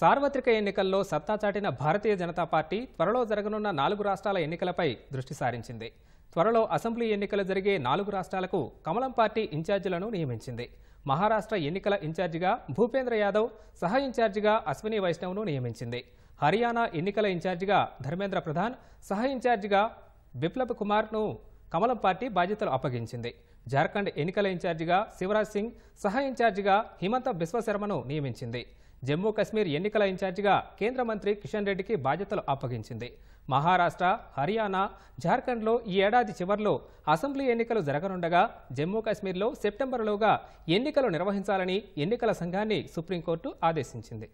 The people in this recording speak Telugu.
సార్వత్రిక ఎన్నికల్లో సత్తా చాటిన భారతీయ జనతా పార్టీ త్వరలో జరగనున్న నాలుగు రాష్ట్రాల ఎన్నికలపై దృష్టి సారించింది త్వరలో అసెంబ్లీ ఎన్నికలు జరిగే నాలుగు రాష్ట్రాలకు కమలం పార్టీ ఇన్ఛార్జీలను నియమించింది మహారాష్ట్ర ఎన్నికల ఇన్ఛార్జిగా భూపేంద్ర యాదవ్ సహా ఇన్ఛార్జిగా అశ్విని వైష్ణవ్ను నియమించింది హర్యానా ఎన్నికల ఇన్ఛార్జిగా ధర్మేంద్ర ప్రధాన్ సహా ఇన్ఛార్జిగా బిప్లబ్ కుమార్ను కమలం పార్టీ బాధ్యతలు అప్పగించింది జార్ఖండ్ ఎన్నికల ఇన్ఛార్జిగా శివరాజ్ సింగ్ సహా ఇన్ఛార్జిగా హిమంత బిశ్వశర్మను నియమించింది జమ్మూ కశ్మీర్ ఎన్నికల ఇన్ఛార్జిగా కేంద్ర మంత్రి కిషన్ రెడ్డికి బాధ్యతలు అప్పగించింది మహారాష్ట్ర హర్యానా జార్ఖండ్లో ఈ ఏడాది చివరిలో అసెంబ్లీ ఎన్నికలు జరగనుండగా జమ్మూ కశ్మీర్లో సెప్టెంబరులోగా ఎన్నికలు నిర్వహించాలని ఎన్నికల సంఘాన్ని సుప్రీంకోర్టు ఆదేశించింది